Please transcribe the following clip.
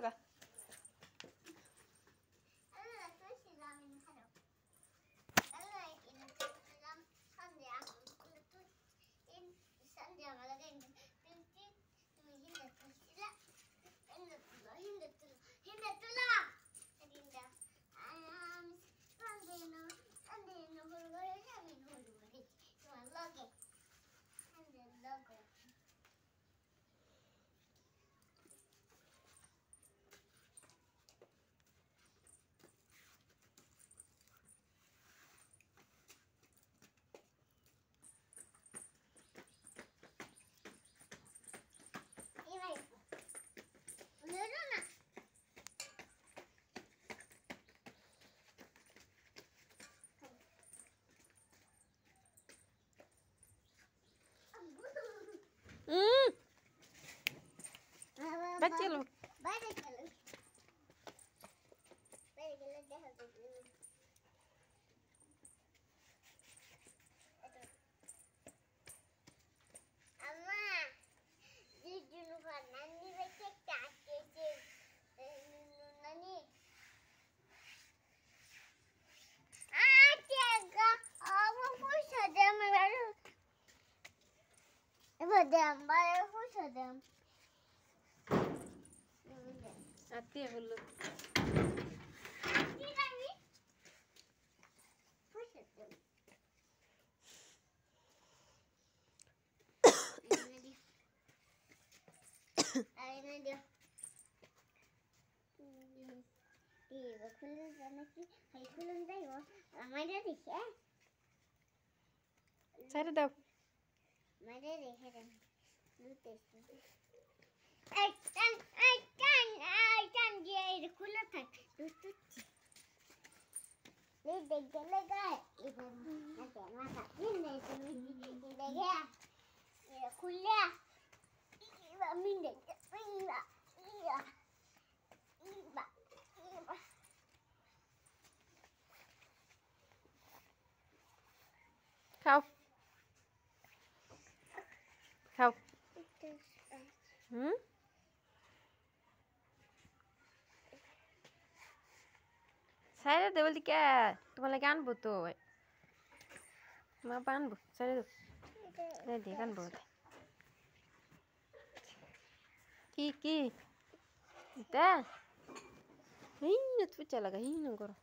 का हम्म। बच्चे लोग adam, bana hoş adam. Atıyor hulu. Aynen diyor. Diyor, kulun zamaki, hayır kulun da yok. Ama da dişe. Sarı da. मैंने देखे थे Erkan, Erkan, Erkan diye eli kula tak. Dur dur. Ne de gele gel. Ne de masa. Ne de şimdi ne de gel. Eli kula. İba min de. İba. İba. İba. İba. Kauf. How? Hmm? সাইডে দেবল দিকে তোমাকে আনবো তো মা আনবো সাইডে দেবো দেখ আনবো কি কি তা হিন ফুচা লাগা হিন করো